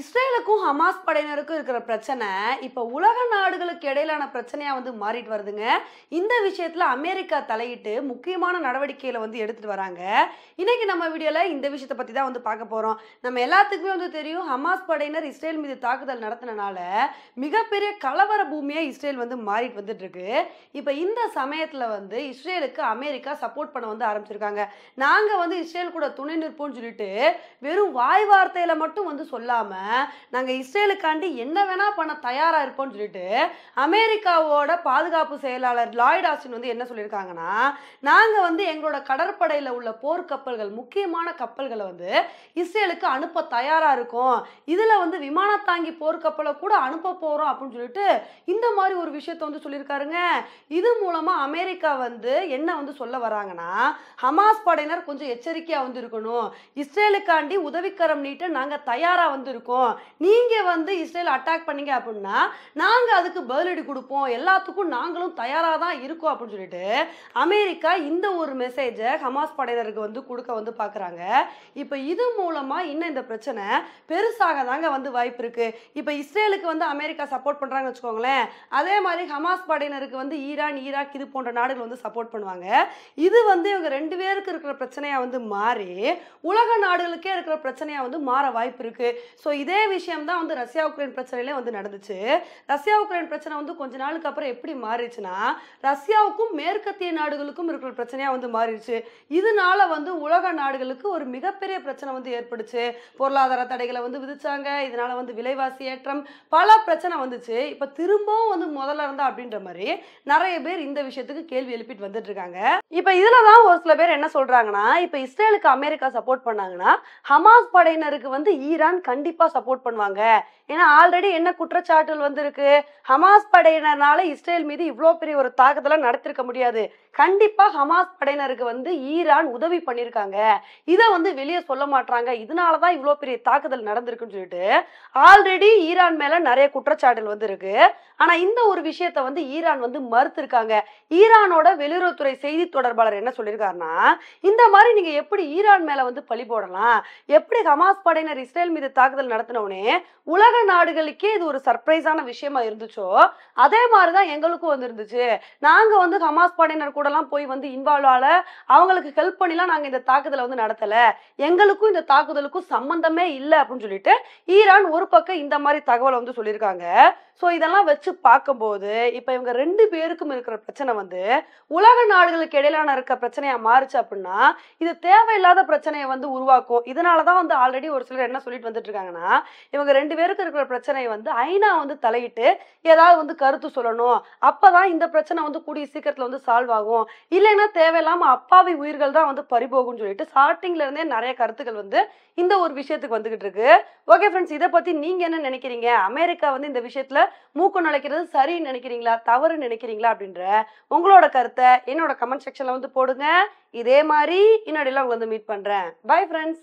இஸ்ரேலுக்கும் ஹமாஸ் படையினருக்கும் இருக்கிற பிரச்சனை இப்போ உலக நாடுகளுக்கு இடையிலான பிரச்சனையாக வந்து மாறிட்டு வருதுங்க இந்த விஷயத்தில் அமெரிக்கா தலையிட்டு முக்கியமான நடவடிக்கையில் வந்து எடுத்துகிட்டு வராங்க இன்றைக்கி நம்ம வீடியோவில் இந்த விஷயத்தை பற்றி தான் வந்து பார்க்க போகிறோம் நம்ம எல்லாத்துக்குமே வந்து தெரியும் ஹமாஸ் படையினர் இஸ்ரேல் மீது தாக்குதல் நடத்தினால மிகப்பெரிய கலவர பூமியாக இஸ்ரேல் வந்து மாறிட்டு வந்துட்டுருக்கு இப்போ இந்த சமயத்தில் வந்து இஸ்ரேலுக்கு அமெரிக்கா சப்போர்ட் பண்ண வந்து ஆரம்பிச்சிருக்காங்க நாங்கள் வந்து இஸ்ரேல் கூட துணை நிற்போம்னு சொல்லிட்டு வெறும் வாய் வார்த்தையில் மட்டும் வந்து சொல்லாமல் இல்லாமல் நாங்கள் இஸ்ரேலுக்காண்டி என்ன வேணால் பண்ண தயாராக இருக்கோம்னு சொல்லிட்டு அமெரிக்காவோட பாதுகாப்பு செயலாளர் லாய்ட் ஆஸ்டின் வந்து என்ன சொல்லியிருக்காங்கன்னா நாங்கள் வந்து எங்களோட கடற்படையில் உள்ள போர்க்கப்பல்கள் முக்கியமான கப்பல்களை வந்து இஸ்ரேலுக்கு அனுப்ப தயாராக இருக்கோம் இதில் வந்து விமான தாங்கி போர்க்கப்பலை கூட அனுப்ப போகிறோம் அப்படின்னு சொல்லிட்டு இந்த மாதிரி ஒரு விஷயத்த வந்து சொல்லியிருக்காருங்க இது மூலமாக அமெரிக்கா வந்து என்ன வந்து சொல்ல வராங்கன்னா ஹமாஸ் படையினர் கொஞ்சம் எச்சரிக்கையாக வந்து இருக்கணும் இஸ்ரேலுக்காண்டி உதவிக்கரம் நீட்ட நாங்கள் தயாராக வந்து இருக்கோம் இருக்கோம் நீங்கள் வந்து இஸ்ரேல் அட்டாக் பண்ணீங்க அப்படின்னா நாங்கள் அதுக்கு பதிலடி கொடுப்போம் எல்லாத்துக்கும் நாங்களும் தயாராக தான் இருக்கோம் அப்படின்னு சொல்லிட்டு அமெரிக்கா இந்த ஒரு மெசேஜை ஹமாஸ் படையினருக்கு வந்து கொடுக்க வந்து பார்க்குறாங்க இப்போ இது மூலமாக இன்னும் இந்த பிரச்சனை பெருசாக தாங்க வந்து வாய்ப்பு இருக்குது இப்போ இஸ்ரேலுக்கு வந்து அமெரிக்கா சப்போர்ட் பண்ணுறாங்கன்னு வச்சுக்கோங்களேன் அதே மாதிரி ஹமாஸ் படையினருக்கு வந்து ஈரான் ஈராக் இது போன்ற நாடுகள் வந்து சப்போர்ட் பண்ணுவாங்க இது வந்து இவங்க ரெண்டு பேருக்கு இருக்கிற பிரச்சனையாக வந்து மாறி உலக நாடுகளுக்கே இருக்கிற பிரச்சனையாக வந்து மாற வாய்ப்பு இருக்குது ஸோ இதே விஷயம் தான் வந்து ரஷ்யா உக்ரைன் பிரச்சனையிலே வந்து நடந்துச்சு ரஷ்யா உக்ரைன் பிரச்சனை வந்து கொஞ்ச நாளுக்கு அப்புறம் எப்படி மாறிடுச்சுன்னா ரஷ்யாவுக்கும் மேற்கத்திய நாடுகளுக்கும் இருக்கிற பிரச்சனையாக வந்து மாறிடுச்சு இதனால வந்து உலக நாடுகளுக்கு ஒரு மிகப்பெரிய பிரச்சனை வந்து ஏற்படுச்சு பொருளாதார தடைகளை வந்து விதிச்சாங்க இதனால வந்து விலைவாசி ஏற்றம் பல பிரச்சனை வந்துச்சு இப்போ திரும்பவும் வந்து முதல்ல இருந்தா அப்படின்ற மாதிரி நிறைய பேர் இந்த விஷயத்துக்கு கேள்வி எழுப்பிட்டு வந்துட்டு இருக்காங்க இப்போ இதில் தான் ஒரு சில பேர் என்ன சொல்றாங்கன்னா இப்போ இஸ்ரேலுக்கு அமெரிக்கா சப்போர்ட் பண்ணாங்கன்னா ஹமாஸ் படையினருக்கு வந்து ஈரான் கண்டிப்பாக கண்டிப்பா சப்போர்ட் பண்ணுவாங்க ஏன்னா ஆல்ரெடி என்ன குற்றச்சாட்டுகள் வந்திருக்கு ஹமாஸ் படையினர்னால இஸ்ரேல் மீது இவ்வளவு பெரிய ஒரு தாக்குதலாம் நடத்திருக்க முடியாது கண்டிப்பா ஹமாஸ் படையினருக்கு வந்து ஈரான் உதவி பண்ணிருக்காங்க இதை வந்து வெளியே சொல்ல மாட்டாங்க இதனால தான் பெரிய தாக்குதல் நடந்திருக்குன்னு சொல்லிட்டு ஆல்ரெடி ஈரான் மேல நிறைய குற்றச்சாட்டுகள் வந்து இருக்கு ஆனா இந்த ஒரு விஷயத்த வந்து ஈரான் வந்து மறுத்திருக்காங்க ஈரானோட வெளியுறவுத்துறை செய்தி தொடர்பாளர் என்ன சொல்லியிருக்காருன்னா இந்த மாதிரி நீங்க எப்படி ஈரான் மேல வந்து பழி போடலாம் எப்படி ஹமாஸ் படையினர் இஸ்ரேல் மீது தாக்குதல் நடத்தினவுனே உலக நாடுகளுக்கே இது ஒரு சர்ப்ரைஸான விஷயமா இருந்துச்சோ அதே மாதிரிதான் எங்களுக்கும் வந்துருந்துச்சு நாங்க வந்து ஹமாஸ் படையினர் கூடலாம் போய் வந்து இன்வால்வ் ஆல அவங்களுக்கு ஹெல்ப் பண்ணிலாம் நாங்க இந்த தாக்குதலை வந்து நடத்தல எங்களுக்கும் இந்த தாக்குதலுக்கும் சம்பந்தமே இல்லை அப்படின்னு சொல்லிட்டு ஈரான் ஒரு பக்கம் இந்த மாதிரி தகவலை வந்து சொல்லியிருக்காங்க ஸோ இதெல்லாம் வச்சு பார்க்கும்போது இப்போ இவங்க ரெண்டு பேருக்கும் இருக்கிற பிரச்சனை வந்து உலக நாடுகளுக்கு இடையிலான இருக்க பிரச்சனையா மாறுச்சு அப்படின்னா இது தேவையில்லாத பிரச்சனையை வந்து உருவாக்கும் இதனால தான் வந்து ஆல்ரெடி ஒரு சிலர் என்ன சொல்லிட்டு வந்துட்டு அப்படின்னா இவங்க ரெண்டு பேருக்கு இருக்கிற பிரச்சனையை வந்து ஐநா வந்து தலையிட்டு ஏதாவது வந்து கருத்து சொல்லணும் அப்பதான் இந்த பிரச்சனை வந்து கூடிய சீக்கிரத்துல வந்து சால்வ் ஆகும் இல்லைன்னா தேவையில்லாம அப்பாவி உயிர்கள் தான் வந்து பறிபோகும்னு சொல்லிட்டு ஸ்டார்டிங்ல இருந்தே நிறைய கருத்துக்கள் வந்து இந்த ஒரு விஷயத்துக்கு வந்துகிட்டு இருக்கு ஓகே ஃப்ரெண்ட்ஸ் இதை பத்தி நீங்க என்ன நினைக்கிறீங்க அமெரிக்கா வந்து இந்த விஷயத்துல மூக்கு நுழைக்கிறது சரின்னு நினைக்கிறீங்களா தவறு நினைக்கிறீங்களா அப்படின்ற உங்களோட கருத்தை என்னோட கமெண்ட் செக்ஷன்ல வந்து போடுங்க இதே மாதிரி இன்னொடையில உங்களை வந்து மீட் பண்றேன் பை ஃப்ரெண்ட்ஸ்